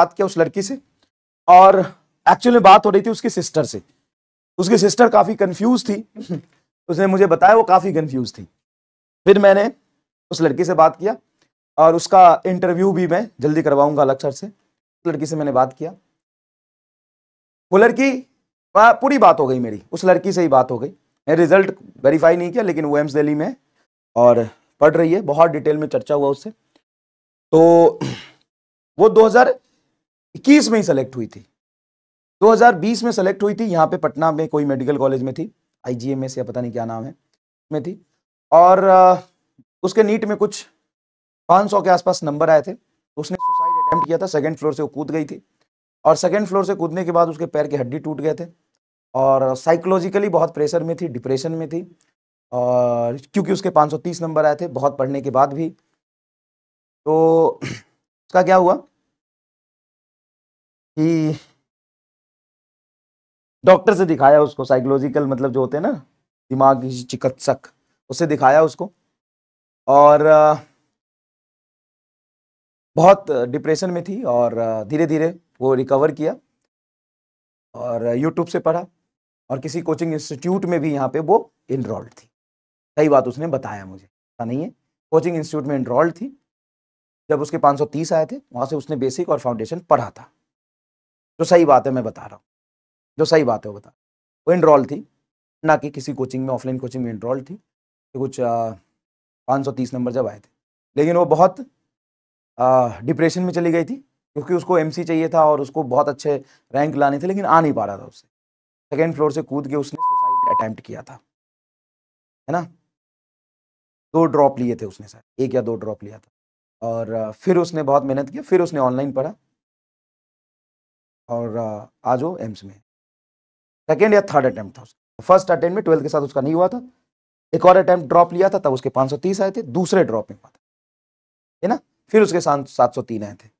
बात किया उस लड़की से और एक्चुअल में बात हो रही थी उसकी सिस्टर से उसकी सिस्टर काफ़ी कंफ्यूज थी उसने मुझे बताया वो काफ़ी कंफ्यूज थी फिर मैंने उस लड़की से बात किया और उसका इंटरव्यू भी मैं जल्दी करवाऊंगा अलग सर से उस लड़की से मैंने बात किया वो लड़की पूरी बात हो गई मेरी उस लड़की से ही बात हो गई मैंने रिजल्ट वेरीफाई नहीं किया लेकिन वो एम्स दिल्ली में और पढ़ रही है बहुत डिटेल में चर्चा हुआ उससे तो वो इक्कीस में ही सेलेक्ट हुई थी 2020 में सेलेक्ट हुई थी यहाँ पे पटना में कोई मेडिकल कॉलेज में थी आई जी या पता नहीं क्या नाम है में थी और उसके नीट में कुछ 500 के आसपास नंबर आए थे उसने सुसाइड अटैम्प्ट किया था सेकंड फ्लोर से वो कूद गई थी और सेकंड फ्लोर से कूदने के बाद उसके पैर की हड्डी टूट गए थे और साइकोलॉजिकली बहुत प्रेशर में थी डिप्रेशन में थी और क्योंकि उसके पाँच नंबर आए थे बहुत पढ़ने के बाद भी तो उसका क्या हुआ कि डॉक्टर से दिखाया उसको साइकोलॉजिकल मतलब जो होते हैं ना दिमाग चिकित्सक उससे दिखाया उसको और बहुत डिप्रेशन में थी और धीरे धीरे वो रिकवर किया और यूट्यूब से पढ़ा और किसी कोचिंग इंस्टीट्यूट में भी यहाँ पे वो इनरोल्ड थी सही बात उसने बताया मुझे ऐसा नहीं है कोचिंग इंस्टीट्यूट में इनरोल्ड थी जब उसके 530 आए थे वहाँ से उसने बेसिक और फाउंडेशन पढ़ा था जो सही बात है मैं बता रहा हूँ जो सही बात है वो बता वो इनरोल थी ना कि किसी कोचिंग में ऑफलाइन कोचिंग में इनरोल थी तो कुछ पाँच सौ तीस नंबर जब आए थे लेकिन वो बहुत डिप्रेशन में चली गई थी क्योंकि उसको एम चाहिए था और उसको बहुत अच्छे रैंक लाने थे लेकिन आ नहीं पा रहा था उससे सेकेंड फ्लोर से कूद के उसने सुसाइड अटैम्प्ट किया था है ना दो ड्रॉप लिए थे उसने सर एक या दो ड्रॉप लिया था और फिर उसने बहुत मेहनत की फिर उसने ऑनलाइन पढ़ा और आज वो एम्स में सेकेंड या थर्ड अटैम्प्ट था उसका फर्स्ट अटैम्प्ट में ट्वेल्थ के साथ उसका नहीं हुआ था एक और अटैम्प्ट ड्रॉप लिया था तब उसके पाँच आए थे दूसरे ड्रॉप में हुआ था है ना फिर उसके साथ सात आए थे